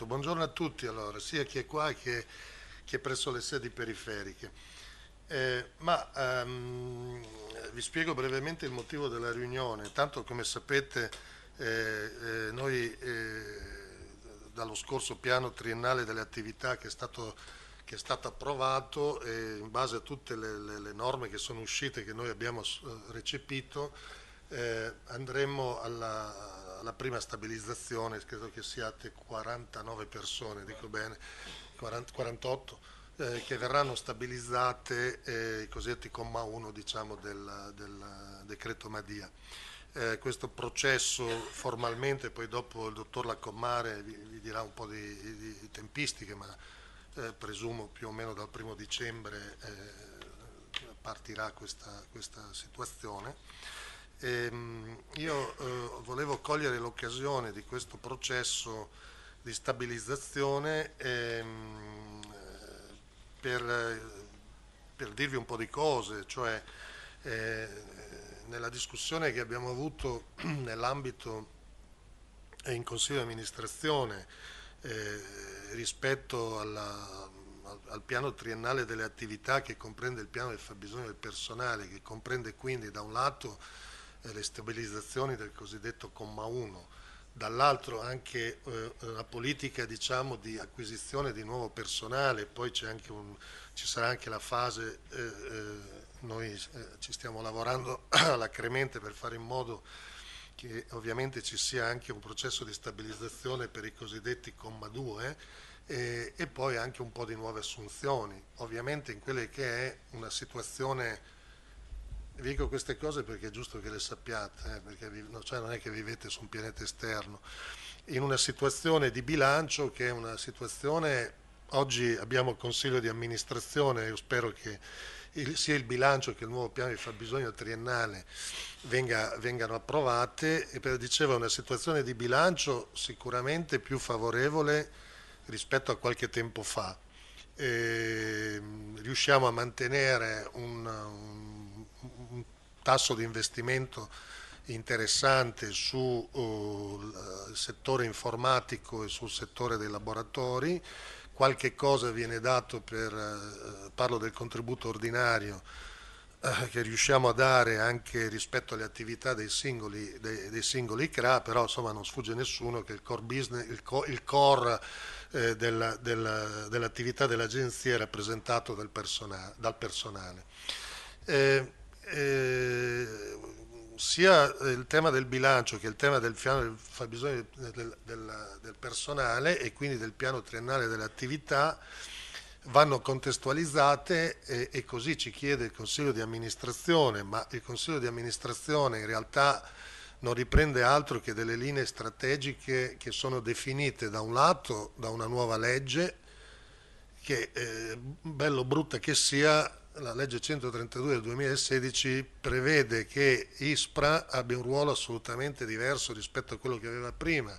Perfetto, buongiorno a tutti allora, sia chi è qua che, che presso le sedi periferiche. Eh, ma um, vi spiego brevemente il motivo della riunione, tanto come sapete eh, eh, noi eh, dallo scorso piano triennale delle attività che è stato, che è stato approvato eh, in base a tutte le, le, le, norme che sono uscite che noi abbiamo eh, recepito andremo alla alla prima stabilizzazione, credo che siate 49 persone, dico bene, 40, 48 eh, che verranno stabilizzate eh, i cosiddetti comma 1 diciamo, del, del, decreto Madia. Eh, questo processo formalmente, poi dopo il dottor Lacommare vi, vi dirà un po' di, di, tempistiche, ma eh, presumo più o meno dal primo dicembre eh, partirà questa, questa situazione. Ehm, io eh, volevo cogliere l'occasione di questo processo di stabilizzazione ehm, eh, per, per, dirvi un po' di cose, cioè eh, nella discussione che abbiamo avuto nell'ambito e in Consiglio di amministrazione eh, rispetto alla, al, al, piano triennale delle attività che comprende il piano del fabbisogno del personale, che comprende quindi da un lato eh, le stabilizzazioni del cosiddetto comma 1, dall'altro anche eh, una politica diciamo, di acquisizione di nuovo personale, poi anche un, ci sarà anche la fase, eh, eh noi eh, ci stiamo lavorando alacremente per fare in modo che ovviamente ci sia anche un processo di stabilizzazione per i cosiddetti comma 2 e poi anche un po' di nuove assunzioni, ovviamente in quella che è una situazione vi dico queste cose perché è giusto che le sappiate, eh, perché vi, no, cioè non è che vivete su un pianeta esterno, in una situazione di bilancio che è una situazione, oggi abbiamo il Consiglio di amministrazione, io spero che il, sia il bilancio che il nuovo piano di fabbisogno triennale venga, vengano approvate e per dicevo una situazione di bilancio sicuramente più favorevole rispetto a qualche tempo fa. E, ehm, riusciamo a mantenere un, un tasso di investimento interessante sul eh, uh, settore informatico e sul settore dei laboratori, qualche cosa viene dato per, uh, parlo del contributo ordinario uh, che riusciamo a dare anche rispetto alle attività dei singoli, dei, dei singoli CRA, però insomma non sfugge nessuno che il core, business, il co, il core eh, della, della, dell'attività dell'agenzia è rappresentato dal, persona, dal personale. Eh, eh, sia il tema del bilancio che il tema del piano del fabbisogno del, del, del personale e quindi del piano triennale delle attività vanno contestualizzate e, e, così ci chiede il Consiglio di amministrazione, ma il Consiglio di amministrazione in realtà non riprende altro che delle linee strategiche che sono definite da un lato da una nuova legge che, eh, bello brutta che sia, la legge 132 del 2016 prevede che ISPRA abbia un ruolo assolutamente diverso rispetto a quello che aveva prima.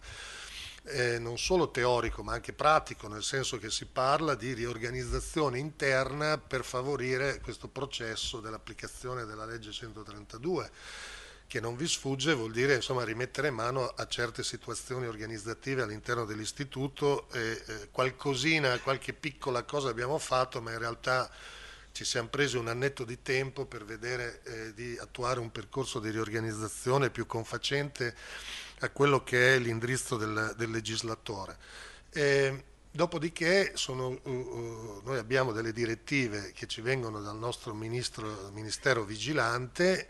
Eh, non solo teorico ma anche pratico, nel senso che si parla di riorganizzazione interna per favorire questo processo dell'applicazione della legge 132 che non vi sfugge vuol dire insomma, rimettere mano a certe situazioni organizzative all'interno dell'istituto, eh, eh, qualcosina, qualche piccola cosa abbiamo fatto ma in realtà ci siamo presi un annetto di tempo per vedere eh, di attuare un percorso di riorganizzazione più confacente a quello che è l'indirizzo del, del, legislatore. E, dopodiché sono, uh, uh, noi abbiamo delle direttive che ci vengono dal nostro ministro, Ministero vigilante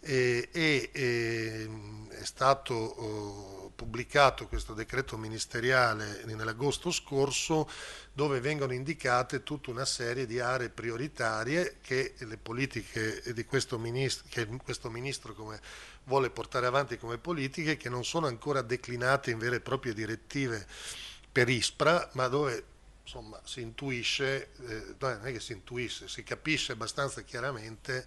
e, e ehm, è stato oh, pubblicato questo decreto ministeriale nell'agosto scorso dove vengono indicate tutta una serie di aree prioritarie che le politiche di questo ministro, che questo ministro come vuole portare avanti come politiche che non sono ancora declinate in vere e proprie direttive per ISPRA, ma dove insomma, si intuisce, eh, non è che si intuisce, si capisce abbastanza chiaramente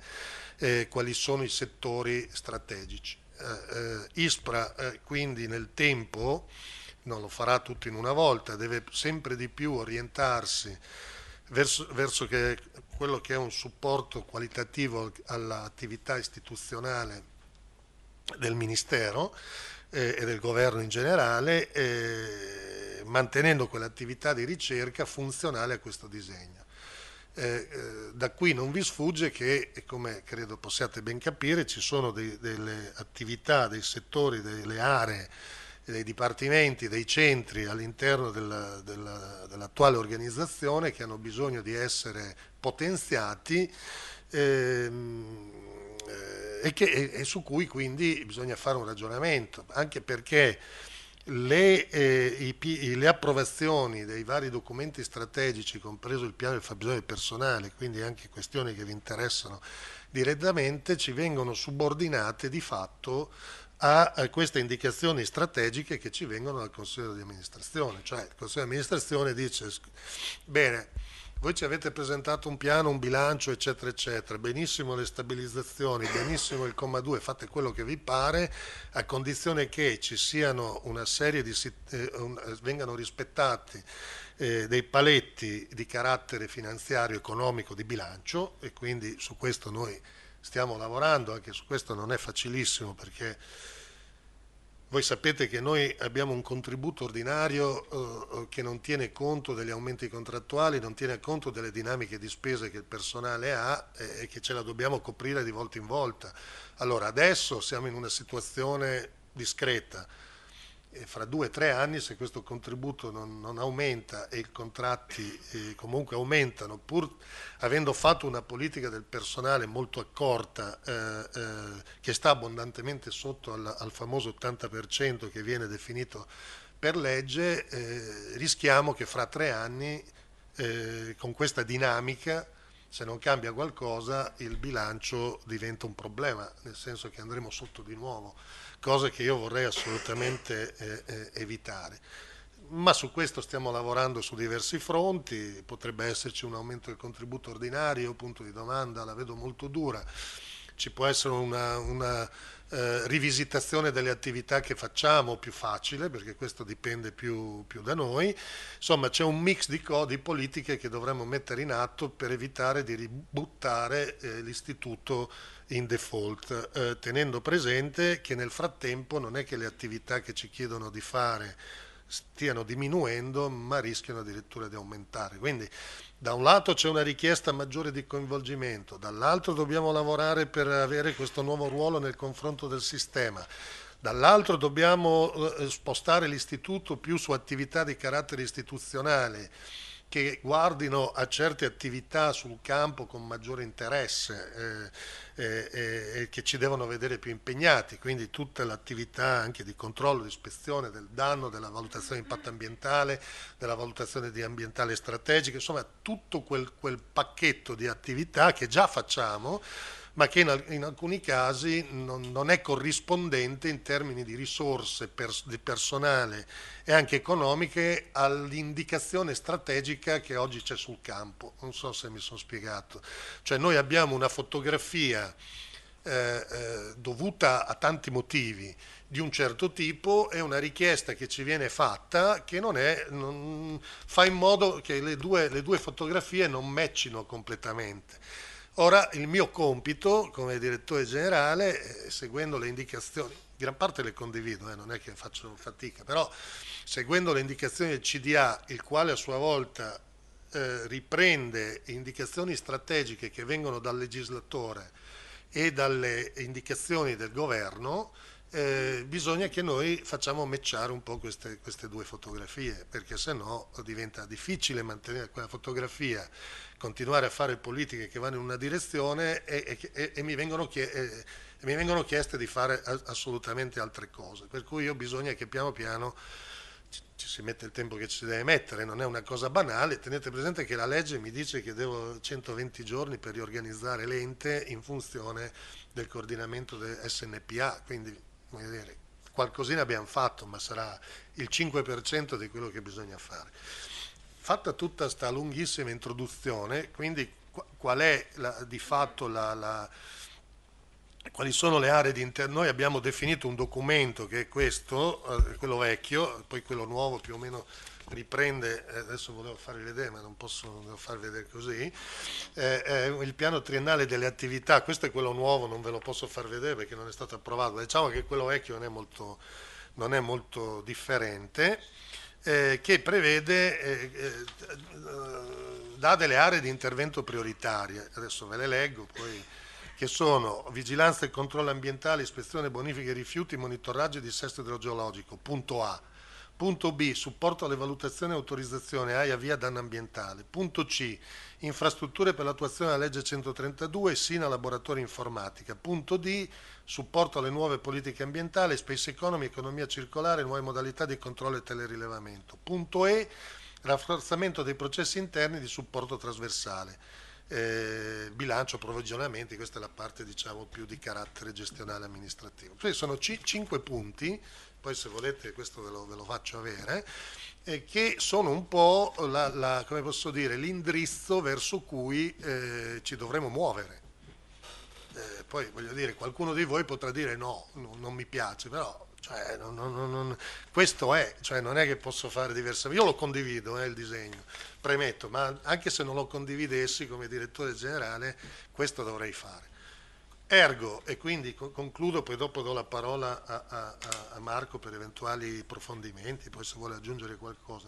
eh, quali sono i settori strategici. Eh, eh ISPRA eh, quindi nel tempo, non lo farà tutto in una volta, deve sempre di più orientarsi verso, verso che quello che è un supporto qualitativo all'attività istituzionale del Ministero, eh, e del governo in generale, eh, mantenendo quell'attività di ricerca funzionale a questo disegno. Eh, eh da qui non vi sfugge che, come credo possiate ben capire, ci sono dei, delle attività, dei settori, delle aree, dei dipartimenti, dei centri all'interno dell'attuale della, dell organizzazione che hanno bisogno di essere potenziati. Ehm, e, che, e, su cui quindi bisogna fare un ragionamento, anche perché le, eh, i, le, approvazioni dei vari documenti strategici, compreso il piano del fabbisogno personale, quindi anche questioni che vi interessano direttamente, ci vengono subordinate di fatto a queste indicazioni strategiche che ci vengono dal Consiglio di amministrazione. Cioè il Consiglio di amministrazione dice, bene, voi ci avete presentato un piano, un bilancio, eccetera, eccetera. Benissimo le stabilizzazioni, benissimo il comma 2, fate quello che vi pare, a condizione che ci siano una serie di eh, un, eh, vengano rispettati eh, dei paletti di carattere finanziario, economico, di bilancio e quindi su questo noi stiamo lavorando, anche su questo non è facilissimo perché voi sapete che noi abbiamo un contributo ordinario eh, eh, che non tiene conto degli aumenti contrattuali, non tiene conto delle dinamiche di spese che il personale ha e, eh, e che ce la dobbiamo coprire di volta in volta. Allora adesso siamo in una situazione discreta fra due o tre anni, se questo contributo non, non aumenta e i contratti eh, comunque aumentano, pur avendo fatto una politica del personale molto accorta, eh, eh, che sta abbondantemente sotto al, al famoso 80% che viene definito per legge, eh, rischiamo che fra tre anni, eh, con questa dinamica, se non cambia qualcosa il bilancio diventa un problema, nel senso che andremo sotto di nuovo, cosa che io vorrei assolutamente eh, eh, evitare. Ma su questo stiamo lavorando su diversi fronti, potrebbe esserci un aumento del contributo ordinario, punto di domanda, la vedo molto dura ci può essere una, una eh, rivisitazione delle attività che facciamo più facile, perché questo dipende più, più da noi. Insomma, c'è un mix di, co- di politiche che dovremmo mettere in atto per evitare di ributtare eh, l'istituto in default, eh, tenendo presente che nel frattempo non è che le attività che ci chiedono di fare stiano diminuendo, ma rischiano addirittura di aumentare. Quindi da un lato c'è una richiesta maggiore di coinvolgimento, dall'altro dobbiamo lavorare per avere questo nuovo ruolo nel confronto del sistema, dall'altro dobbiamo eh, spostare l'istituto più su attività di carattere istituzionale che guardino a certe attività sul campo con maggiore interesse e eh, eh, eh, che ci devono vedere più impegnati, quindi tutta l'attività anche di controllo, di ispezione del danno, della valutazione di impatto ambientale, della valutazione di ambientale strategica, insomma tutto quel, quel pacchetto di attività che già facciamo ma che in, in alcuni casi non, non, è corrispondente in termini di risorse, per, di personale e anche economiche all'indicazione strategica che oggi c'è sul campo. Non so se mi sono spiegato. Cioè noi abbiamo una fotografia eh, eh, dovuta a tanti motivi di un certo tipo è una richiesta che ci viene fatta che non è, non, fa in modo che le due, le due fotografie non meccino completamente. Ora il mio compito come direttore generale, eh, seguendo le indicazioni, gran parte le condivido, eh, non è che faccio fatica, però seguendo le indicazioni del CDA, il quale a sua volta eh, riprende indicazioni strategiche che vengono dal legislatore e dalle indicazioni del governo, eh, bisogna che noi facciamo matchare un po' queste, queste due fotografie, perché se no diventa difficile mantenere quella fotografia, continuare a fare politiche che vanno in una direzione e, e, e mi, vengono chied- mi, vengono chieste di fare assolutamente altre cose. Per cui io bisogna che piano piano ci, ci si metta il tempo che ci si deve mettere, non è una cosa banale. Tenete presente che la legge mi dice che devo 120 giorni per riorganizzare l'ente in funzione del coordinamento del SNPA, quindi voglio dire, qualcosina abbiamo fatto, ma sarà il 5% di quello che bisogna fare. Fatta tutta questa lunghissima introduzione, quindi qual è la, di fatto la, la, quali sono le aree di interno? Noi abbiamo definito un documento che è questo, eh, quello vecchio, poi quello nuovo più o meno riprende, eh, adesso volevo farvi vedere ma non posso farvi vedere così, eh, eh, il piano triennale delle attività, questo è quello nuovo, non ve lo posso far vedere perché non è stato approvato, diciamo che quello vecchio non è molto, non è molto differente, eh, che prevede, eh, eh, dà delle aree di intervento prioritarie, adesso ve le leggo poi che sono vigilanza e controllo ambientale, ispezione, bonifiche, rifiuti, monitoraggio e dissesto idrogeologico, punto A Punto B. Supporto alle valutazioni e autorizzazioni AIA via danno ambientale. Punto C. Infrastrutture per l'attuazione della legge 132 SINA Laboratorio Informatica. Punto D. Supporto alle nuove politiche ambientali, space economy, economia circolare, nuove modalità di controllo e telerilevamento. Punto E. Rafforzamento dei processi interni di supporto trasversale. Eh, bilancio, provvigionamenti, questa è la parte diciamo, più di carattere gestionale amministrativo. Quindi sono cinque punti poi se volete questo ve lo, ve lo faccio avere, eh, che sono un po' la, la, dire, l'indirizzo verso cui eh, ci dovremo muovere. Eh, poi voglio dire, qualcuno di voi potrà dire no, no non mi piace, però cioè, non, non, non, questo è, cioè, non è che posso fare diversamente. Io lo condivido eh, il disegno, premetto, ma anche se non lo condividessi come direttore generale, questo dovrei fare. Ergo, e quindi concludo, poi dopo do la parola a, a, a Marco per eventuali approfondimenti, poi se vuole aggiungere qualcosa.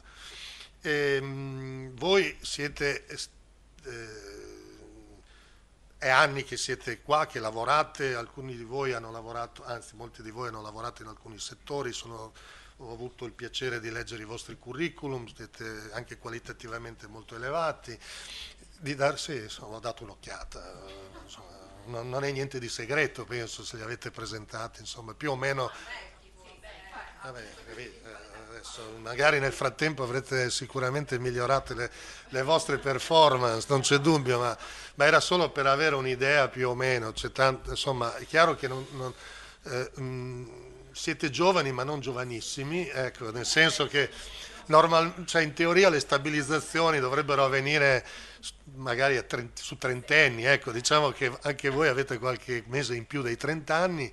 Ehm, voi siete, eh, è anni che siete qua, che lavorate, alcuni di voi hanno lavorato, anzi molti di voi hanno lavorato in alcuni settori, sono, ho avuto il piacere di leggere i vostri curriculum, siete anche qualitativamente molto elevati, di darsi, sì, ho dato un'occhiata. Insomma, no, non è niente di segreto, penso, se li avete presentati, insomma, più o meno... Vabbè, eh, adesso, magari nel frattempo avrete sicuramente migliorato le, le vostre performance, non c'è dubbio, ma, ma, era solo per avere un'idea più o meno. Tanto, insomma, è chiaro che non, non, eh, mh, siete giovani ma non giovanissimi, ecco, nel senso che normal, cioè in teoria le stabilizzazioni dovrebbero avvenire magari trent, su trentenni, ecco, diciamo che anche voi avete qualche mese in più dei trent'anni,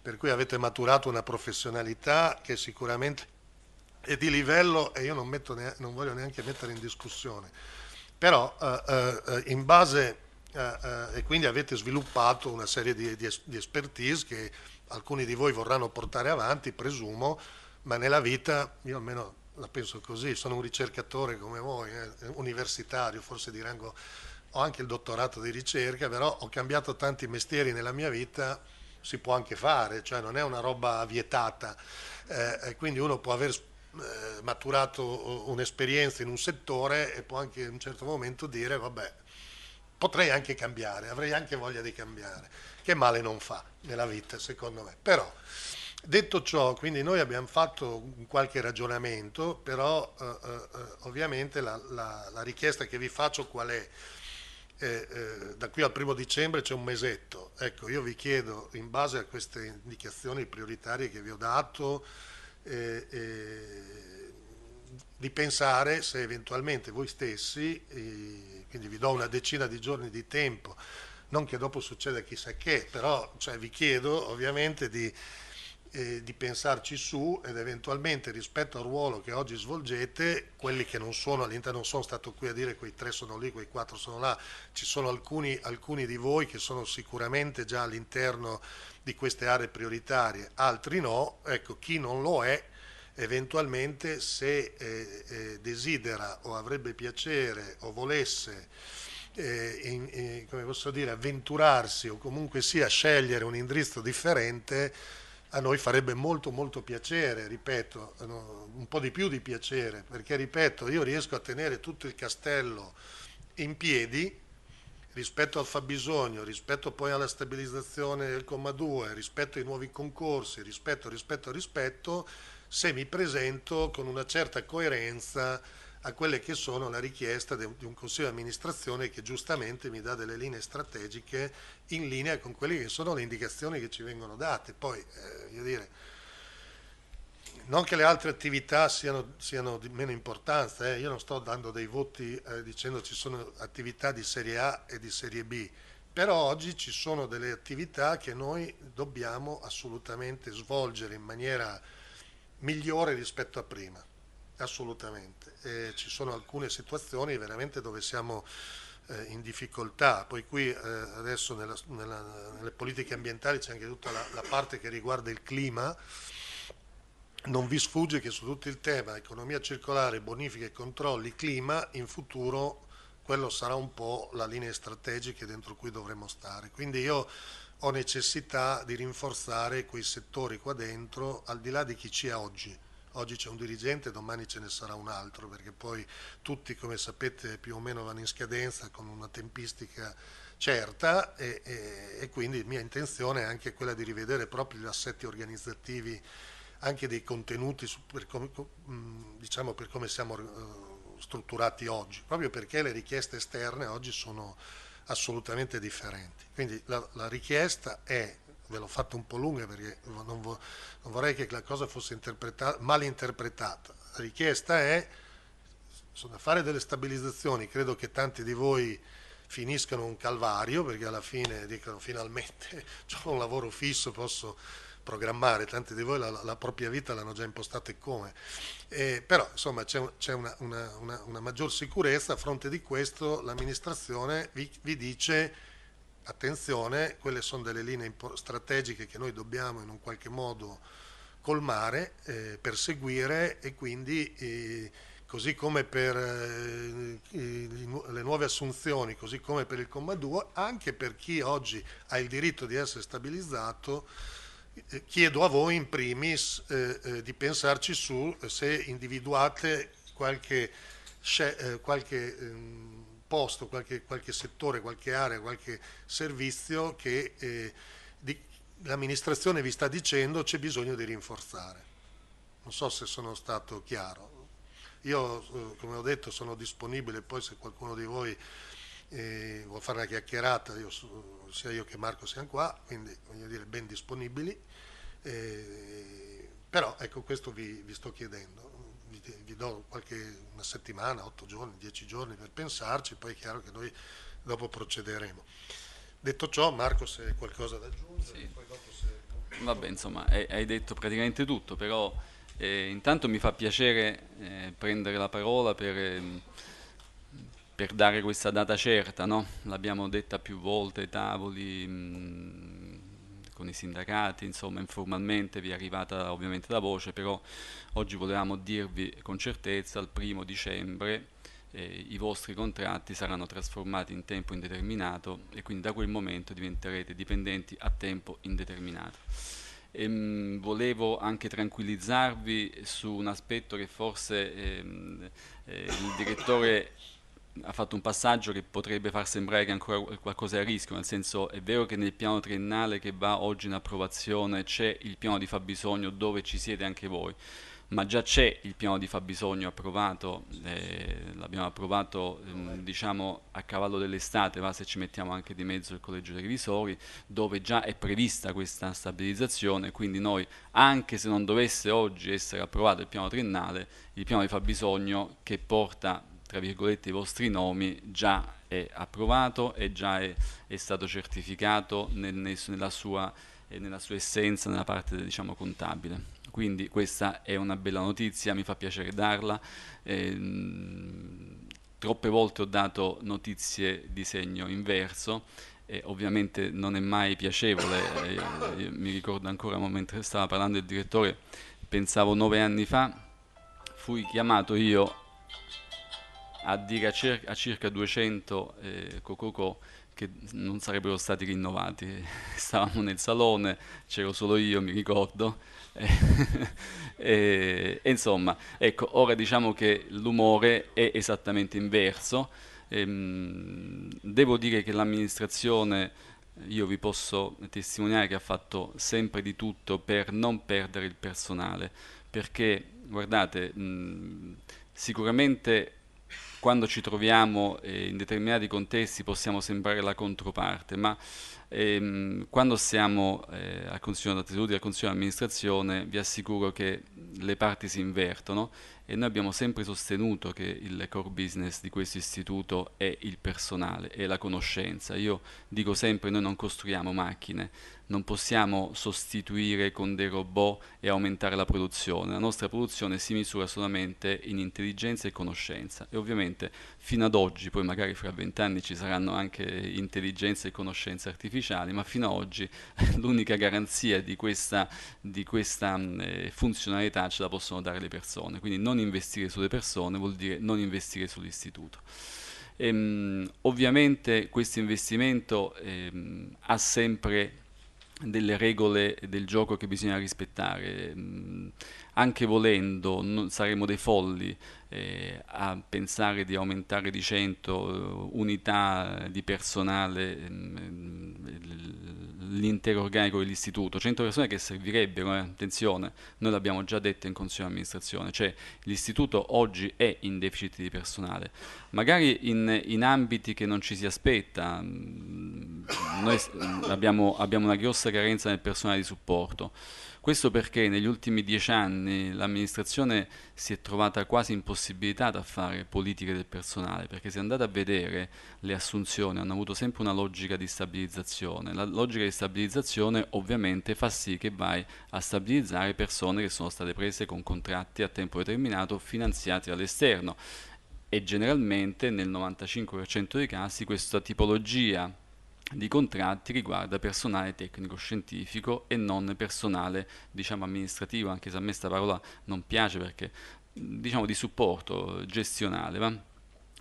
per cui avete maturato una professionalità che sicuramente è di livello e io non, neanche, non voglio neanche mettere in discussione. Però eh, eh, in base, eh, eh e quindi avete sviluppato una serie di, di, di expertise che alcuni di voi vorranno portare avanti, presumo, ma nella vita, io almeno la penso così, sono un ricercatore come voi, eh, universitario, forse di rango, ho anche il dottorato di ricerca, però ho cambiato tanti mestieri nella mia vita, si può anche fare, cioè non è una roba vietata, eh, quindi uno può aver eh, maturato eh, un'esperienza in un settore e può anche in un certo momento dire vabbè, potrei anche cambiare, avrei anche voglia di cambiare, che male non fa nella vita secondo me, però Detto ciò, quindi noi abbiamo fatto qualche ragionamento, però eh, eh, eh, ovviamente la, la, la, richiesta che vi faccio qual è? Eh, eh, da qui al primo dicembre c'è un mesetto. Ecco, io vi chiedo, in base a queste indicazioni prioritarie che vi ho dato, eh, di pensare se eventualmente voi stessi, quindi vi do una decina di giorni di tempo, non che dopo succeda chissà che, però cioè, vi chiedo ovviamente di eh, di pensarci su ed eventualmente rispetto al ruolo che oggi svolgete, quelli che non sono all'interno, non sono stato qui a dire quei tre sono lì, quei quattro sono là, ci sono alcuni, alcuni di voi che sono sicuramente già all'interno di queste aree prioritarie, altri no, ecco chi non lo è eventualmente se eh, eh, desidera o avrebbe piacere o volesse eh, in, in, eh, come posso dire, avventurarsi o comunque sia scegliere un indirizzo differente a noi farebbe molto molto piacere, ripeto, un po' di più di piacere, perché ripeto, io riesco a tenere tutto il castello in piedi rispetto al fabbisogno, rispetto poi alla stabilizzazione del comma 2, rispetto ai nuovi concorsi, rispetto, rispetto, rispetto, se mi presento con una certa coerenza a quelle che sono la richiesta di un consiglio di amministrazione che giustamente mi dà delle linee strategiche in linea con quelle che sono le indicazioni che ci vengono date. Poi, eh, dire, non che le altre attività siano, siano di meno importanza, eh. io non sto dando dei voti eh, dicendo ci sono attività di serie A e di serie B, però oggi ci sono delle attività che noi dobbiamo assolutamente svolgere in maniera migliore rispetto a prima. Assolutamente, eh, ci sono alcune situazioni veramente dove siamo eh, in difficoltà, poi qui eh, adesso nella, nella, nelle politiche ambientali c'è anche tutta la, la, parte che riguarda il clima, non vi sfugge che su tutto il tema economia circolare, bonifiche e controlli, clima, in futuro quello sarà un po' la linea strategica dentro cui dovremo stare. Quindi io ho necessità di rinforzare quei settori qua dentro, al di là di chi ci è oggi oggi c'è un dirigente, domani ce ne sarà un altro, perché poi tutti, come sapete, più o meno vanno in scadenza con una tempistica certa e, e, e quindi mia intenzione è anche quella di rivedere proprio gli assetti organizzativi, anche dei contenuti per, com, diciamo, per come siamo eh, strutturati oggi, proprio perché le richieste esterne oggi sono assolutamente differenti. Quindi la, la richiesta è ve l'ho fatta un po' lunga perché non, vo non vorrei che la cosa fosse interpreta mal interpretata. La richiesta è sono da fare delle stabilizzazioni, credo che tanti di voi finiscano un calvario perché alla fine dicono finalmente ho un lavoro fisso, posso programmare, tanti di voi la, la propria vita l'hanno già impostata e come. Eh, però insomma c'è, una, una, una, una, maggior sicurezza, a fronte di questo l'amministrazione vi, vi dice attenzione, quelle sono delle linee strategiche che noi dobbiamo in un qualche modo colmare, eh, perseguire e quindi eh, così come per eh, le nuove assunzioni, così come per il comma 2, anche per chi oggi ha il diritto di essere stabilizzato, eh, chiedo a voi in primis eh, eh, di pensarci su se individuate qualche, qualche ehm, posto, qualche, qualche settore, qualche area, qualche servizio che eh, l'amministrazione vi sta dicendo c'è bisogno di rinforzare. Non so se sono stato chiaro. Io, eh, come ho detto, sono disponibile, poi se qualcuno di voi eh, vuole fare una chiacchierata, io, sia io che Marco siamo qua, quindi voglio dire ben disponibili. Eh, però ecco questo vi, vi sto chiedendo vi do qualche una settimana, otto giorni, dieci giorni per pensarci, poi è chiaro che noi dopo procederemo. Detto ciò, Marco, se hai qualcosa da aggiungere, sì. poi dopo se... Vabbè, insomma, hai detto praticamente tutto, però eh, intanto mi fa piacere eh, prendere la parola per, ehm, per, dare questa data certa, no? l'abbiamo detta più volte, tavoli, mh, mm, con i sindacati, insomma informalmente vi è arrivata ovviamente la voce, però oggi volevamo dirvi con certezza al primo dicembre eh, i vostri contratti saranno trasformati in tempo indeterminato e quindi da quel momento diventerete dipendenti a tempo indeterminato. Ehm, volevo anche tranquillizzarvi su un aspetto che forse ehm, eh, il direttore ha fatto un passaggio che potrebbe far sembrare che ancora qualcosa è a rischio, nel senso è vero che nel piano triennale che va oggi in approvazione c'è il piano di fabbisogno dove ci siete anche voi, ma già c'è il piano di fabbisogno approvato, eh, l'abbiamo approvato eh, diciamo, a cavallo dell'estate, va se ci mettiamo anche di mezzo il collegio dei revisori, dove già è prevista questa stabilizzazione, quindi noi anche se non dovesse oggi essere approvato il piano triennale, il piano di fabbisogno che porta tra virgolette i vostri nomi già è approvato e già è, è stato certificato nel, nella, sua, eh, nella, sua, essenza, nella parte diciamo, contabile. Quindi questa è una bella notizia, mi fa piacere darla. Eh, troppe volte ho dato notizie di segno inverso e ovviamente non è mai piacevole, eh, mi ricordo ancora mentre stava parlando il direttore, pensavo nove anni fa, fui chiamato io a dire a, cer a circa 200 eh, cococò che non sarebbero stati rinnovati. Stavamo nel salone, c'ero solo io, mi ricordo. e, insomma, ecco, ora diciamo che l'umore è esattamente inverso. Ehm, devo dire che l'amministrazione, io vi posso testimoniare che ha fatto sempre di tutto per non perdere il personale, perché guardate, mh, sicuramente quando ci troviamo eh, in determinati contesti possiamo sembrare la controparte, ma ehm, quando siamo eh, al Consiglio di al Consiglio di vi assicuro che le parti si invertono e noi abbiamo sempre sostenuto che il core business di questo istituto è il personale, è la conoscenza. Io dico sempre noi non costruiamo macchine, non possiamo sostituire con dei robot e aumentare la produzione, la nostra produzione si misura solamente in intelligenza e conoscenza e ovviamente fino ad oggi, poi magari fra vent'anni ci saranno anche intelligenza e conoscenza artificiali, ma fino ad oggi l'unica garanzia di questa, di questa mm, eh, funzionalità ce la possono dare le persone, quindi non investire sulle persone vuol dire non investire sull'istituto. Ehm, ovviamente questo investimento ehm, ha sempre delle regole del gioco che bisogna rispettare. Mm, anche volendo non, saremo dei folli eh, a pensare di aumentare di 100 eh, unità di personale mh, mm, mm, l'intero organico dell'istituto, 100 persone che servirebbero, eh, attenzione, noi l'abbiamo già detto in consiglio di amministrazione, cioè l'istituto oggi è in deficit di personale, magari in, in ambiti che non ci si aspetta, mm, noi abbiamo, abbiamo una grossa carenza nel personale di supporto. Questo perché negli ultimi dieci anni l'amministrazione si è trovata quasi impossibilitata a fare politiche del personale, perché se andate a vedere le assunzioni hanno avuto sempre una logica di stabilizzazione. La logica di stabilizzazione ovviamente fa sì che vai a stabilizzare persone che sono state prese con contratti a tempo determinato finanziati dall'esterno e generalmente nel 95% dei casi questa tipologia di contratti riguarda personale tecnico-scientifico e non personale diciamo, amministrativo, anche se a me questa parola non piace perché diciamo di supporto gestionale. Va?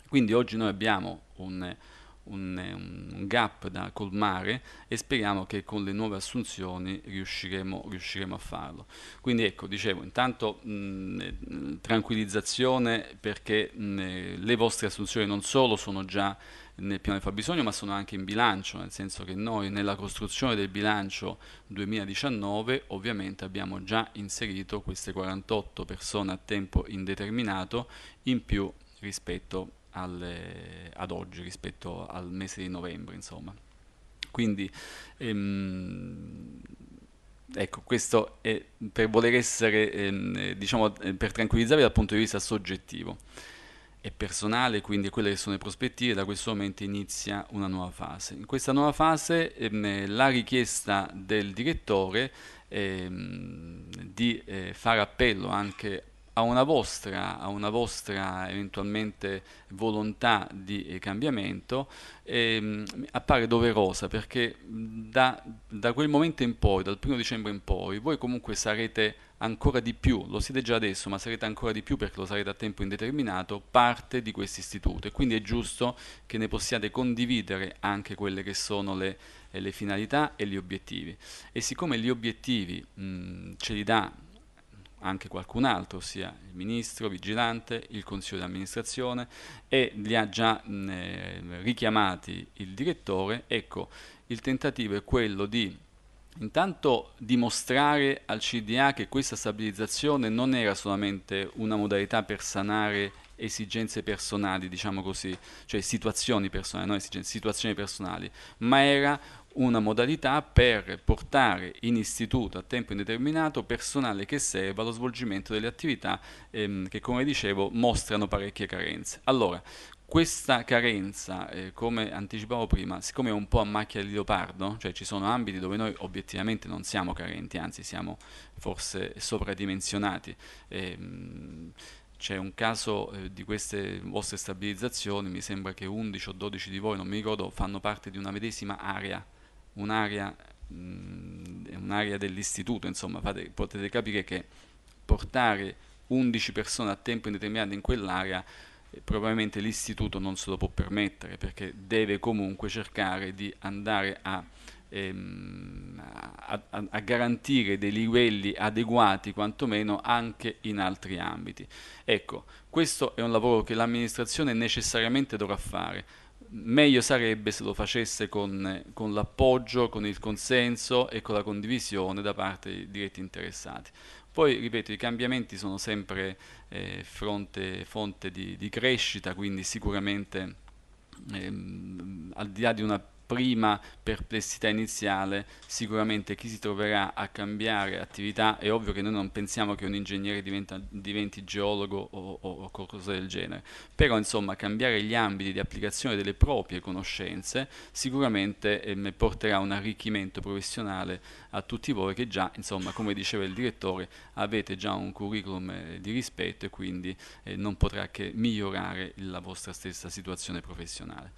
Quindi oggi noi abbiamo un un, un, gap da colmare e speriamo che con le nuove assunzioni riusciremo, riusciremo a farlo. Quindi ecco, dicevo, intanto mh, mm, eh, tranquillizzazione perché mh, mm, eh, le vostre assunzioni non solo sono già nel piano di fabbisogno ma sono anche in bilancio, nel senso che noi nella costruzione del bilancio 2019 ovviamente abbiamo già inserito queste 48 persone a tempo indeterminato in più rispetto a alle, ad oggi rispetto al mese di novembre, insomma. Quindi ehm, Ecco, questo è per voler essere, ehm, diciamo, eh, per tranquillizzarvi dal punto di vista soggettivo e personale, quindi quelle che sono le prospettive, da questo momento inizia una nuova fase. In questa nuova fase ehm, la richiesta del direttore ehm, di eh, fare appello anche a a una, vostra, a una vostra, eventualmente volontà di eh, cambiamento ehm, appare doverosa perché da, da, quel momento in poi, dal primo dicembre in poi, voi comunque sarete ancora di più, lo siete già adesso, ma sarete ancora di più perché lo sarete a tempo indeterminato, parte di questo istituto e quindi è giusto che ne possiate condividere anche quelle che sono le, le finalità e gli obiettivi. E siccome gli obiettivi mh, ce li dà anche qualcun altro, ossia il ministro, vigilante, il consiglio di amministrazione e li ha già mh, eh, richiamati il direttore, ecco il tentativo è quello di Intanto dimostrare al CDA che questa stabilizzazione non era solamente una modalità per sanare esigenze personali, diciamo così, cioè situazioni personali, non esigenze, situazioni personali, ma era una modalità per portare in istituto a tempo indeterminato personale che serva allo svolgimento delle attività ehm, che come dicevo mostrano parecchie carenze. Allora, questa carenza, eh, come anticipavo prima, siccome è un po' a macchia di leopardo, cioè ci sono ambiti dove noi obiettivamente non siamo carenti, anzi siamo forse sopradimensionati, ehm, c'è un caso eh, di queste vostre stabilizzazioni, mi sembra che 11 o 12 di voi, non mi ricordo, fanno parte di una medesima area un'area, mh, un'area dell'istituto, insomma, fate, potete capire che portare 11 persone a tempo indeterminato in quell'area eh, probabilmente l'istituto non se lo può permettere perché deve comunque cercare di andare a, ehm, a, a, a, garantire dei livelli adeguati quantomeno anche in altri ambiti. Ecco, questo è un lavoro che l'amministrazione necessariamente dovrà fare meglio sarebbe se lo facesse con, con l'appoggio, con il consenso e con la condivisione da parte dei diretti interessati. Poi, ripeto, i cambiamenti sono sempre eh, fronte, fonte di, di, crescita, quindi sicuramente ehm, al di là di una prima perplessità iniziale, sicuramente chi si troverà a cambiare attività è ovvio che noi non pensiamo che un ingegnere diventa, diventi geologo o, o, o qualcosa del genere, però insomma cambiare gli ambiti di applicazione delle proprie conoscenze sicuramente eh, porterà un arricchimento professionale a tutti voi che già insomma come diceva il direttore avete già un curriculum eh, di rispetto e quindi eh, non potrà che migliorare la vostra stessa situazione professionale.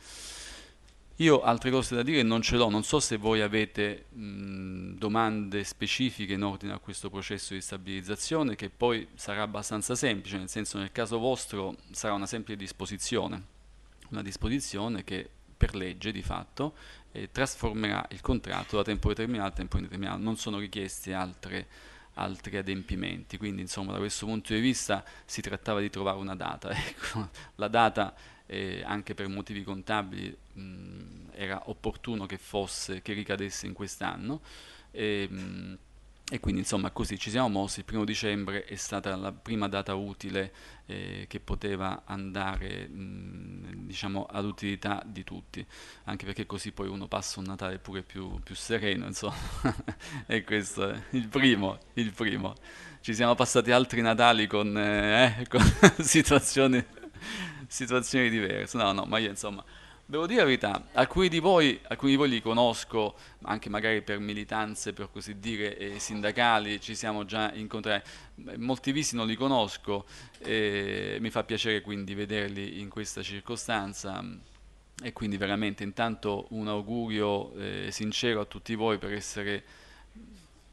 Io altre cose da dire non ce l'ho, non so se voi avete mh, domande specifiche in ordine a questo processo di stabilizzazione che poi sarà abbastanza semplice, nel senso nel caso vostro sarà una semplice disposizione, una disposizione che per legge di fatto eh, trasformerà il contratto da tempo determinato a tempo indeterminato, non sono richiesti altre, altri adempimenti, quindi insomma da questo punto di vista si trattava di trovare una data, ecco, la data eh, anche per motivi contabili mh, era opportuno che, fosse, che ricadesse in quest'anno e, mh, e quindi insomma così ci siamo mossi, il primo dicembre è stata la prima data utile eh, che poteva andare mh, diciamo ad utilità di tutti, anche perché così poi uno passa un Natale pure più, più sereno insomma, e questo è il primo, il primo. Ci siamo passati altri Natali con, eh, eh con situazioni situazioni diverse. No, no, ma io insomma, devo dire la verità, alcuni di voi, alcuni di voi li conosco, anche magari per militanze, per così dire, eh, sindacali, ci siamo già incontrati, molti visi non li conosco, eh, mi fa piacere quindi vederli in questa circostanza. E quindi veramente intanto un augurio eh, sincero a tutti voi per essere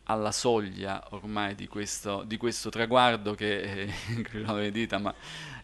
alla soglia ormai di questo, di questo traguardo che eh, le dita, ma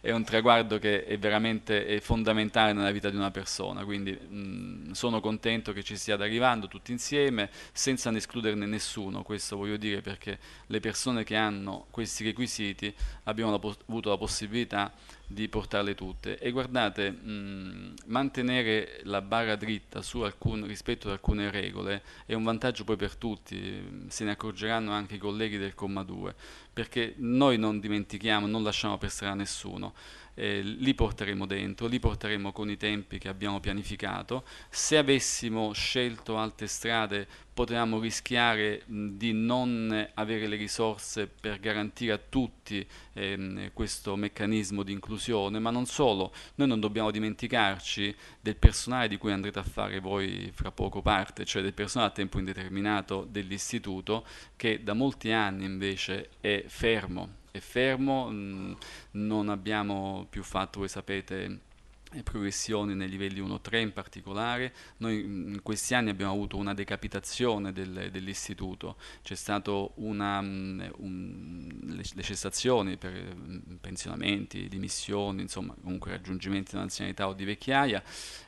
è un traguardo che è veramente è fondamentale nella vita di una persona, quindi mh, sono contento che ci stiate arrivando tutti insieme, senza ne escluderne nessuno, questo voglio dire perché le persone che hanno questi requisiti abbiamo la avuto la possibilità di portarle tutte e guardate, mh, mantenere la barra dritta alcun, rispetto ad alcune regole è un vantaggio poi per tutti, se ne accorgeranno anche i colleghi del comma 2, perché noi non dimentichiamo, non lasciamo per strada nessuno eh, li porteremo dentro, li porteremo con i tempi che abbiamo pianificato. Se avessimo scelto altre strade potevamo rischiare di non avere le risorse per garantire a tutti ehm, questo meccanismo di inclusione, ma non solo, noi non dobbiamo dimenticarci del personale di cui andrete a fare voi fra poco parte, cioè del personale a tempo indeterminato dell'istituto che da molti anni invece è fermo è fermo, mm, non abbiamo più fatto, voi sapete, eh, progressioni nei livelli 1-3 in particolare. Noi mm, in questi anni abbiamo avuto una decapitazione del, dell'istituto, c'è stato una mm, un, le, le cessazioni per pensionamenti, dimissioni, insomma comunque raggiungimenti di anzianità o di vecchiaia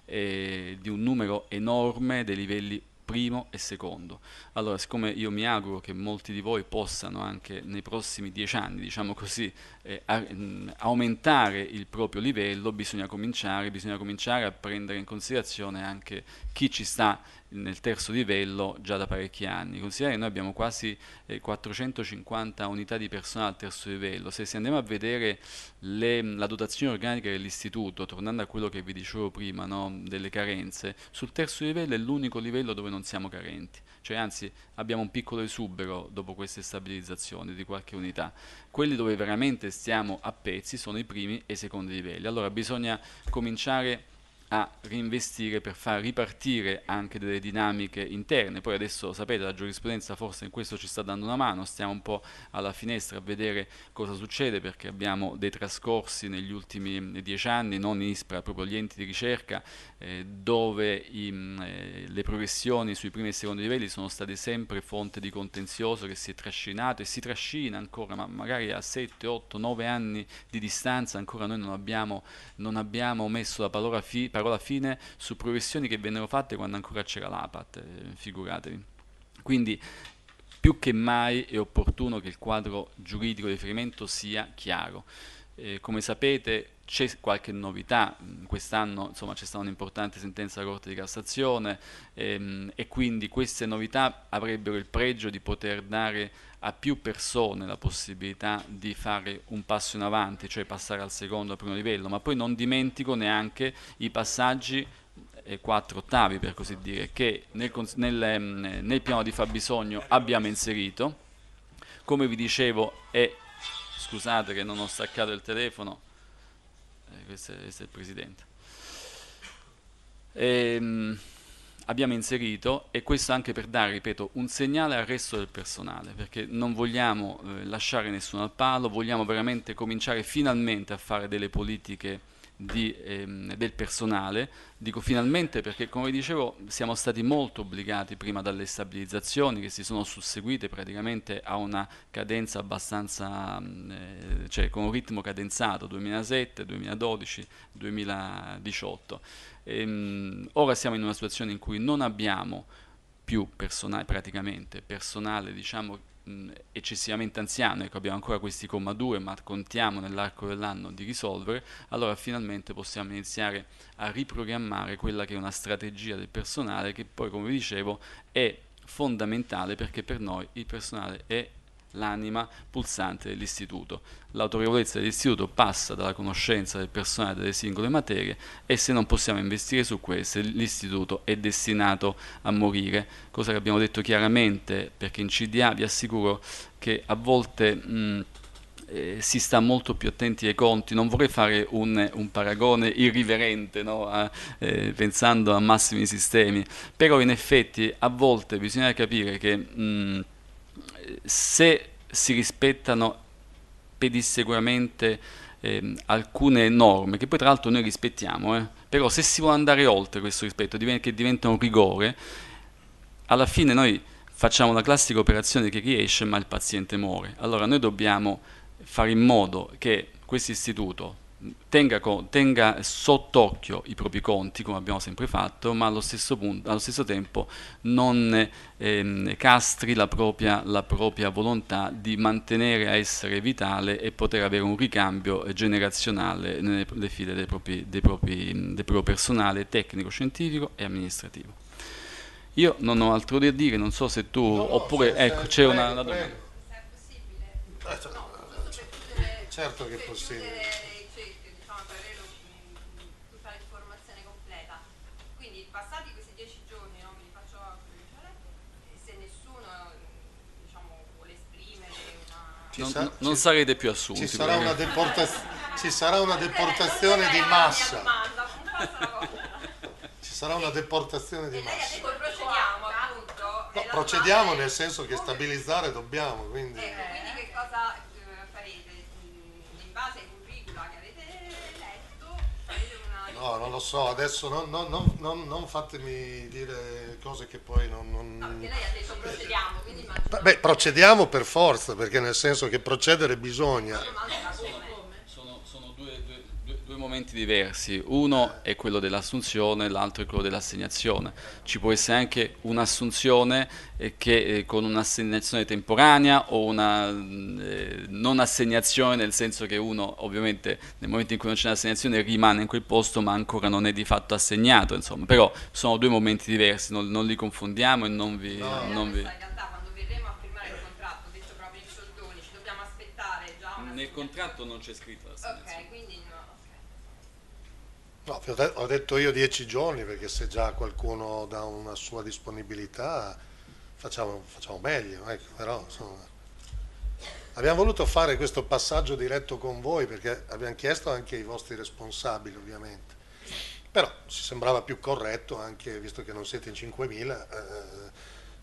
eh, di un numero enorme dei livelli 1-3 primo e secondo. Allora, siccome io mi auguro che molti di voi possano anche nei prossimi dieci anni, diciamo così, eh, a, mh, mm, aumentare il proprio livello, bisogna cominciare, bisogna cominciare a prendere in considerazione anche chi ci sta nel terzo livello già da parecchi anni. Considerate che noi abbiamo quasi eh, 450 unità di personale al terzo livello. Se, se andiamo a vedere le, la dotazione organica dell'istituto, tornando a quello che vi dicevo prima, no, delle carenze, sul terzo livello è l'unico livello dove non siamo carenti. Cioè, anzi, abbiamo un piccolo esubero dopo queste stabilizzazioni di qualche unità. Quelli dove veramente stiamo a pezzi sono i primi e i secondi livelli. Allora bisogna cominciare a reinvestire per far ripartire anche delle dinamiche interne. Poi adesso sapete la giurisprudenza forse in questo ci sta dando una mano, stiamo un po' alla finestra a vedere cosa succede perché abbiamo dei trascorsi negli ultimi dieci anni, non in ISPRA, proprio gli enti di ricerca, eh, dove i, mh, mm, eh, le progressioni sui primi e secondi livelli sono state sempre fonte di contenzioso che si è trascinato e si trascina ancora, ma magari a 7, 8, 9 anni di distanza ancora noi non abbiamo, non abbiamo messo la parola fine parola fine su progressioni che vennero fatte quando ancora c'era l'APAT, eh, figuratevi. Quindi più che mai è opportuno che il quadro giuridico di riferimento sia chiaro. Eh, come sapete c'è qualche novità, mm, quest'anno insomma, c'è stata un'importante sentenza della Corte di Cassazione ehm, e quindi queste novità avrebbero il pregio di poter dare a più persone la possibilità di fare un passo in avanti, cioè passare al secondo, al primo livello, ma poi non dimentico neanche i passaggi e eh, quattro ottavi per così dire che nel, nel, ehm, nel piano di fabbisogno abbiamo inserito come vi dicevo è scusate che non ho staccato il telefono eh, questo, è, questo, è, il presidente ehm abbiamo inserito e questo anche per dare, ripeto, un segnale al resto del personale, perché non vogliamo eh, lasciare nessuno al palo, vogliamo veramente cominciare finalmente a fare delle politiche di, ehm, del personale, dico finalmente perché come dicevo siamo stati molto obbligati prima dalle stabilizzazioni che si sono susseguite praticamente a una cadenza abbastanza, mm, eh, cioè con un ritmo cadenzato 2007, 2012, 2018. Ehm, ora siamo in una situazione in cui non abbiamo più personale, praticamente personale diciamo mh, mm, eccessivamente anziano, ecco abbiamo ancora questi comma 2, ma contiamo nell'arco dell'anno di risolvere, allora finalmente possiamo iniziare a riprogrammare quella che è una strategia del personale che poi, come vi dicevo, è fondamentale perché per noi il personale è l'anima pulsante dell'istituto. L'autorevolezza dell'istituto passa dalla conoscenza del personale delle singole materie e se non possiamo investire su queste l'istituto è destinato a morire, cosa che abbiamo detto chiaramente perché in CDA vi assicuro che a volte... Mh, mm, eh, si sta molto più attenti ai conti. Non vorrei fare un, un paragone irriverente no? a, eh, pensando a massimi sistemi, però in effetti a volte bisogna capire che... Mh, mm, se si rispettano pedisseguamente eh, alcune norme, che poi tra l'altro noi rispettiamo, eh, però se si vuole andare oltre questo rispetto, che diventa un rigore, alla fine noi facciamo la classica operazione che riesce ma il paziente muore. Allora noi dobbiamo fare in modo che questo istituto tenga, tenga sott'occhio i propri conti, come abbiamo sempre fatto, ma allo stesso, punto, allo stesso tempo non ehm, castri la propria, la propria, volontà di mantenere a essere vitale e poter avere un ricambio generazionale nelle file del proprio, del proprio, del proprio personale tecnico, scientifico e amministrativo. Io non ho altro da dire, non so se tu, no, oppure, se, ecco, c'è una, una, domanda. Se è possibile. Eh, certo. No, certo che è possibile. non, sa- non ci- sarete più assunti. Ci sarà, una deportaz- ci sarà una deportazione di massa. Ci sarà una deportazione di massa. No, procediamo nel senso che stabilizzare dobbiamo, quindi... Ecco, quindi che cosa No, non lo so, adesso non, non, non, non fatemi dire cose che poi non... non... No, perché lei ha detto procediamo, quindi immagino... Beh, procediamo per forza, perché nel senso che procedere bisogna momenti diversi, uno è quello dell'assunzione, l'altro è quello dell'assegnazione. Ci può essere anche un'assunzione eh, che eh, con un'assegnazione temporanea o una mm, eh, non assegnazione nel senso che uno ovviamente nel momento in cui non c'è un'assegnazione rimane in quel posto ma ancora non è di fatto assegnato, insomma. però sono due momenti diversi, non, non li confondiamo e non vi... No. Non vi... Nel contratto non c'è scritto l'assegnazione. Ok, quindi No, ho detto io dieci giorni perché se già qualcuno dà una sua disponibilità facciamo, facciamo meglio, ecco, però insomma. Abbiamo voluto fare questo passaggio diretto con voi perché abbiamo chiesto anche ai vostri responsabili ovviamente, però ci sembrava più corretto anche, visto che non siete in 5.000,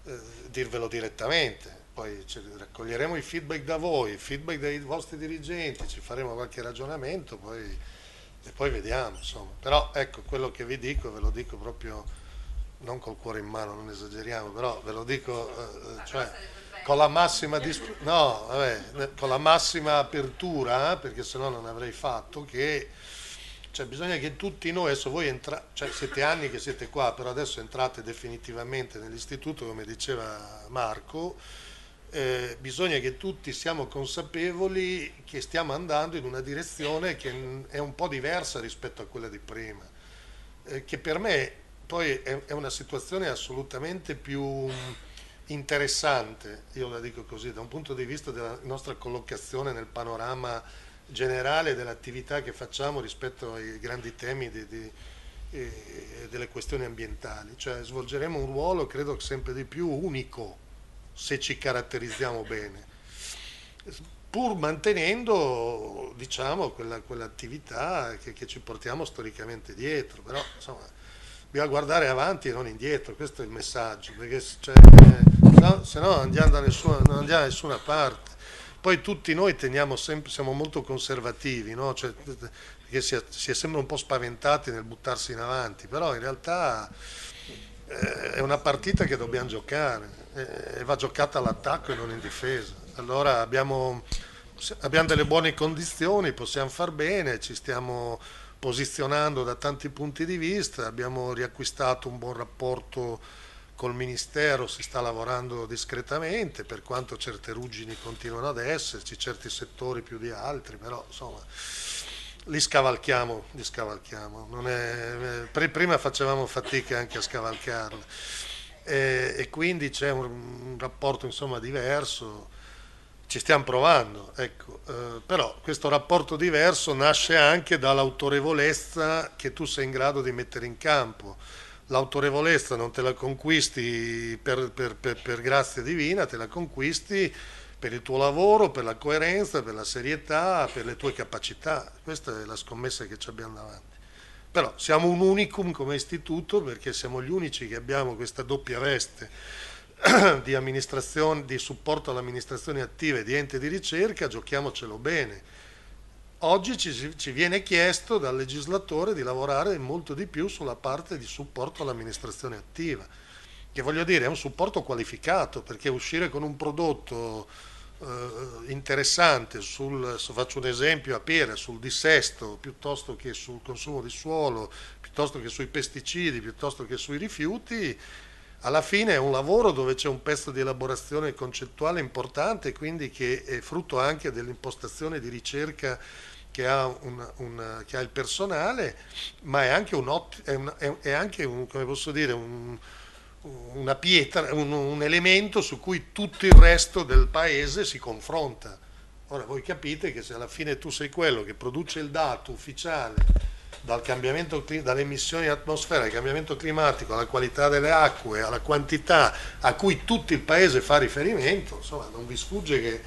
eh, eh, dirvelo direttamente. Poi raccoglieremo i feedback da voi, i feedback dei vostri dirigenti, ci faremo qualche ragionamento, poi e poi vediamo, insomma. Però ecco, quello che vi dico, ve lo dico proprio non col cuore in mano, non esageriamo, però ve lo dico eh, eh cioè, con, la massima disp- no, vabbè, con la massima apertura, perché sennò non avrei fatto, che cioè, bisogna che tutti noi, adesso voi entrate cioè, siete anni che siete qua, però adesso entrate definitivamente nell'istituto, come diceva Marco, eh, bisogna che tutti siamo consapevoli che stiamo andando in una direzione che è un po' diversa rispetto a quella di prima, eh, che per me poi è, è, una situazione assolutamente più interessante, io la dico così, da un punto di vista della nostra collocazione nel panorama generale dell'attività che facciamo rispetto ai grandi temi di, di, eh, delle questioni ambientali, cioè svolgeremo un ruolo credo sempre di più unico se ci caratterizziamo bene, pur mantenendo diciamo, quella, quell'attività che, che, ci portiamo storicamente dietro, però insomma, bisogna guardare avanti e non indietro, questo è il messaggio, perché cioè, no, se no andiamo da nessuna, non andiamo da nessuna parte. Poi tutti noi sempre, siamo molto conservativi, no? cioè, perché si è, si è, sempre un po' spaventati nel buttarsi in avanti, però in realtà eh, è una partita che dobbiamo giocare eh, va giocata all'attacco e non in difesa. Allora abbiamo, abbiamo delle buone condizioni, possiamo far bene, ci stiamo posizionando da tanti punti di vista, abbiamo riacquistato un buon rapporto col Ministero, si sta lavorando discretamente, per quanto certe ruggini continuano ad esserci, certi settori più di altri, però insomma li scavalchiamo, li scavalchiamo. È, eh, prima facevamo fatica anche a scavalcarli e, quindi c'è un, un rapporto insomma, diverso, ci stiamo provando, ecco. eh, però questo rapporto diverso nasce anche dall'autorevolezza che tu sei in grado di mettere in campo. L'autorevolezza non te la conquisti per, per, per, per grazia divina, te la conquisti per il tuo lavoro, per la coerenza, per la serietà, per le tue capacità. Questa è la scommessa che ci abbiamo davanti. Però siamo un unicum come istituto perché siamo gli unici che abbiamo questa doppia veste di, di supporto all'amministrazione attiva e di ente di ricerca, giochiamocelo bene. Oggi ci, ci, viene chiesto dal legislatore di lavorare molto di più sulla parte di supporto all'amministrazione attiva, che voglio dire è un supporto qualificato, perché uscire con un prodotto eh, interessante, sul, faccio un esempio a Pera, sul dissesto piuttosto che sul consumo di suolo, piuttosto che sui pesticidi, piuttosto che sui rifiuti, alla fine è un lavoro dove c'è un pezzo di elaborazione concettuale importante, quindi che è frutto anche dell'impostazione di ricerca che ha, un, un, che ha, il personale, ma è anche un, è un, è anche un come posso dire, un una pietra, un, un, elemento su cui tutto il resto del paese si confronta. Ora voi capite che se alla fine tu sei quello che produce il dato ufficiale dal dalle emissioni atmosfera al cambiamento climatico, alla qualità delle acque, alla quantità a cui tutto il paese fa riferimento, insomma non vi sfugge che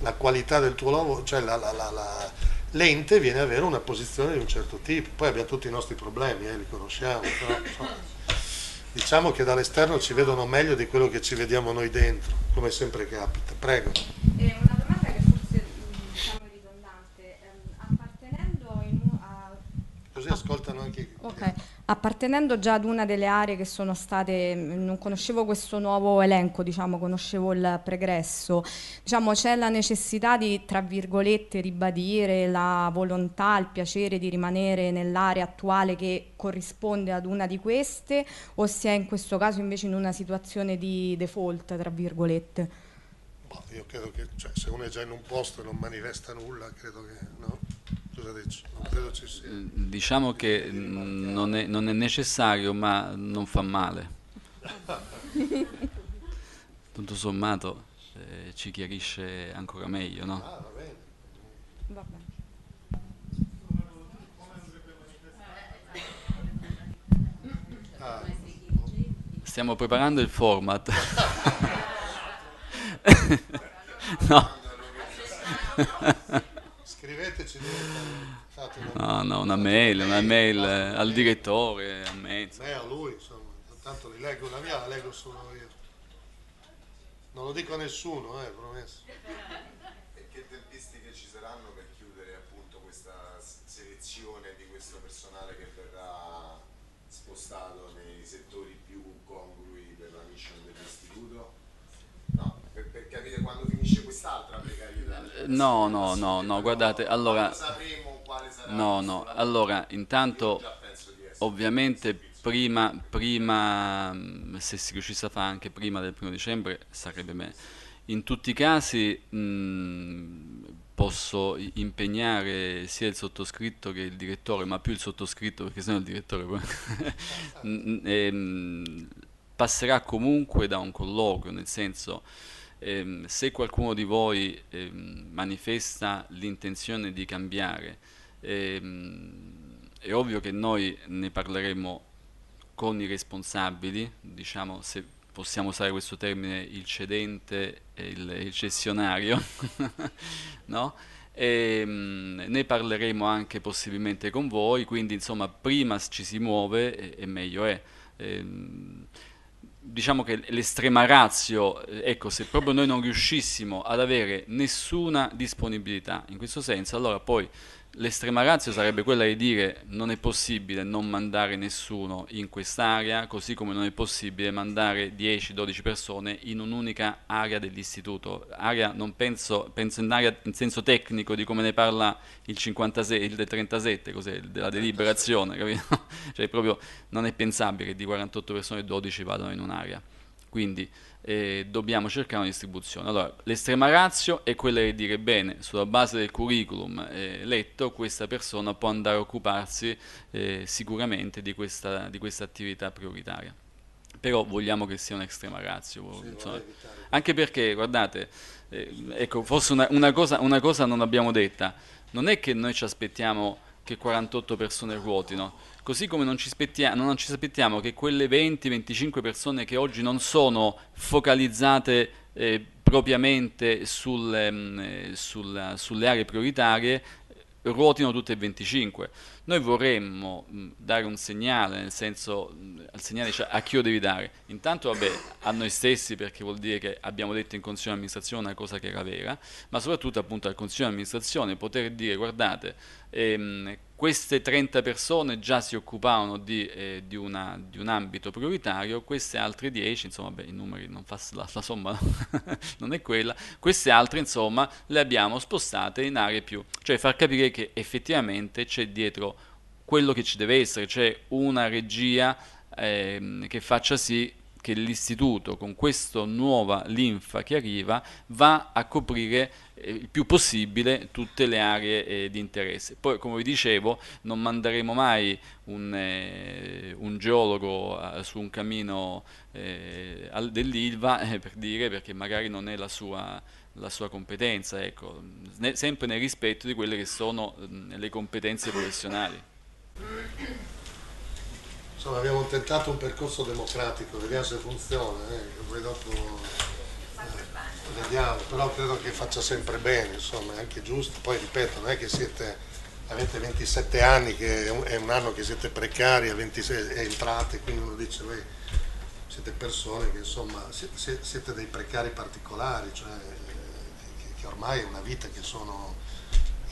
la qualità del tuo lavoro, cioè la, la, la, la l'ente viene ad avere una posizione di un certo tipo. Poi abbiamo tutti i nostri problemi, eh, li conosciamo, però, insomma, diciamo che dall'esterno ci vedono meglio di quello che ci vediamo noi dentro, come sempre capita. Prego. Eh, una domanda che forse mm, diciamo ridondante, ehm, appartenendo a... Così ascoltano anche... Okay appartenendo già ad una delle aree che sono state, mm, non conoscevo questo nuovo elenco, diciamo, conoscevo il pregresso, diciamo, c'è la necessità di, tra virgolette, ribadire la volontà, il piacere di rimanere nell'area attuale che corrisponde ad una di queste o si è in questo caso invece in una situazione di default, tra virgolette? Boh, io credo che cioè, se uno è già in un posto e non manifesta nulla, credo che no cosa credo ci sia. Mm, diciamo che mm, non è, non è necessario, ma non fa male. Tutto sommato eh, ci chiarisce ancora meglio, no? Ah, va bene. Va bene. Ah. Stiamo preparando il format. no. Scriveteci dentro. No, no, una mail, una mail eh, al direttore, a me. Beh, a lui, insomma, tanto li leggo la mia, la leggo solo io. Non lo dico a nessuno, eh, promesso. E che tempistiche ci saranno per chiudere appunto questa selezione di questo personale che verrà spostato nei settori più congrui per la mission dell'istituto? No, per, per capire quando finisce quest'altra precarietà. No, no, no, no, guardate, allora... Sapremo No, no, allora intanto ovviamente prima, prima, mm, se si riuscisse a fare anche prima del primo dicembre sarebbe bene. In tutti i casi mh, mm, posso impegnare sia il sottoscritto che il direttore, ma più il sottoscritto perché sennò il direttore poi... e, ehm, passerà comunque da un colloquio, nel senso ehm, se qualcuno di voi ehm, manifesta l'intenzione di cambiare, e, ehm, è ovvio che noi ne parleremo con i responsabili, diciamo se possiamo usare questo termine, il cedente e il, il cessionario, no? E, ehm, ne parleremo anche possibilmente con voi, quindi insomma prima ci si muove e, e meglio è. E, ehm, diciamo che l'estrema razio, eh, ecco, se proprio noi non riuscissimo ad avere nessuna disponibilità in questo senso, allora poi L'estrema razza sarebbe quella di dire non è possibile non mandare nessuno in quest'area, così come non è possibile mandare 10-12 persone in un'unica area dell'istituto. Area, non penso, penso in, area, in senso tecnico di come ne parla il, 56, il 37, cos'è, della deliberazione, capito? cioè proprio non è pensabile che di 48 persone 12 vadano in un'area. Quindi e dobbiamo cercare una distribuzione. Allora, l'estrema razio è quella di dire bene, sulla base del curriculum eh, letto, questa persona può andare a occuparsi eh, sicuramente di questa, di questa, attività prioritaria. Però vogliamo che sia un'estrema razio, sì, anche perché, guardate, eh, ecco, forse una, una, cosa, una cosa non abbiamo detta, non è che noi ci aspettiamo che 48 persone ruotino. Così come non ci, non ci aspettiamo che quelle 20-25 persone che oggi non sono focalizzate eh, propriamente sulle, mh, mm, eh, sulla, sulle aree prioritarie ruotino tutte e 25. Noi vorremmo dare un segnale, nel senso, al segnale cioè, a chi lo devi dare? Intanto vabbè, a noi stessi perché vuol dire che abbiamo detto in Consiglio di amministrazione una cosa che era vera, ma soprattutto appunto al Consiglio di amministrazione poter dire guardate, ehm, queste 30 persone già si occupavano di, eh, di, una, di, un ambito prioritario, queste altre 10, insomma, beh, i numeri non fa la, la somma non è quella, queste altre, insomma, le abbiamo spostate in aree più, cioè far capire che effettivamente c'è dietro quello che ci deve essere, cioè una regia ehm, che faccia sì che l'istituto con questa nuova linfa che arriva va a coprire eh, il più possibile tutte le aree eh, di interesse. Poi come vi dicevo non manderemo mai un, eh, un geologo eh, su un cammino eh, dell'ILVA eh, per dire perché magari non è la sua, la sua competenza, ecco, ne, sempre nel rispetto di quelle che sono mh, mm, le competenze professionali. Insomma, abbiamo tentato un percorso democratico, vediamo se funziona, eh. poi dopo eh, vediamo, però credo che faccia sempre bene, insomma, è anche giusto. Poi ripeto, non è che siete, avete 27 anni, che è un anno che siete precari, a 26 entrate, quindi uno dice, voi siete persone che insomma siete, dei precari particolari, cioè eh, che, ormai è una vita che sono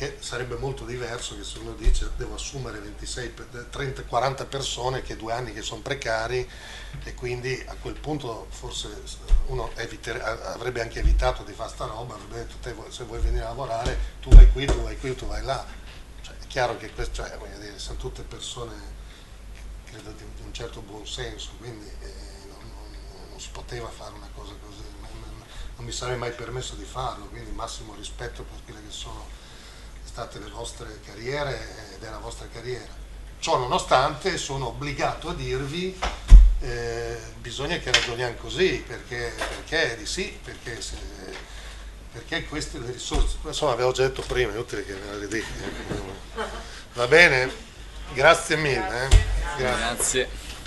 che sarebbe molto diverso che se uno dice devo assumere 26, 30, 40 persone che due anni che sono precari e quindi a quel punto forse uno eviter, avrebbe anche evitato di fare sta roba, avrebbe detto te, se vuoi venire a lavorare tu vai qui, tu vai qui, tu vai là. Cioè, è chiaro che queste cioè, sono tutte persone credo, di, un certo buon senso, quindi eh, non, non, non si poteva fare una cosa così, non, non mi sarei mai permesso di farlo, quindi massimo rispetto per quelle che sono state le vostre carriere ed è la vostra carriera. Ciò nonostante sono obbligato a dirvi eh, bisogna che ragioniamo così, perché, perché di sì, perché, se, perché queste le risorse, insomma avevo già detto prima, è utile che ve la ridica. Va bene? Grazie mille. Eh. Grazie. Grazie.